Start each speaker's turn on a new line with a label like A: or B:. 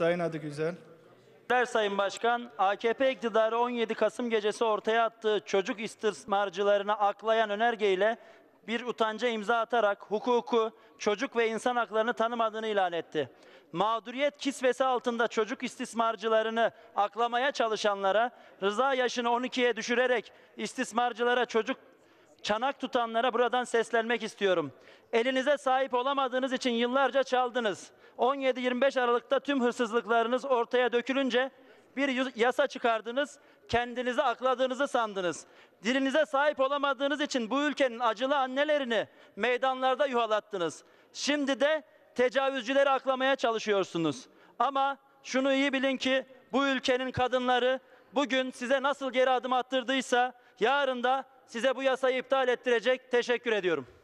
A: Sayın Adı Güzel.
B: Sayın Başkan, AKP iktidarı 17 Kasım gecesi ortaya attığı çocuk istismarcılarına aklayan önergeyle bir utanca imza atarak hukuku, çocuk ve insan haklarını tanımadığını ilan etti. Mağduriyet kisvesi altında çocuk istismarcılarını aklamaya çalışanlara, rıza yaşını 12'ye düşürerek istismarcılara çocuk çanak tutanlara buradan seslenmek istiyorum. Elinize sahip olamadığınız için yıllarca çaldınız. 17-25 Aralık'ta tüm hırsızlıklarınız ortaya dökülünce bir yasa çıkardınız, kendinizi akladığınızı sandınız. Dilinize sahip olamadığınız için bu ülkenin acılı annelerini meydanlarda yuhalattınız. Şimdi de tecavüzcüleri aklamaya çalışıyorsunuz. Ama şunu iyi bilin ki bu ülkenin kadınları bugün size nasıl geri adım attırdıysa yarın da size bu yasayı iptal ettirecek. Teşekkür ediyorum.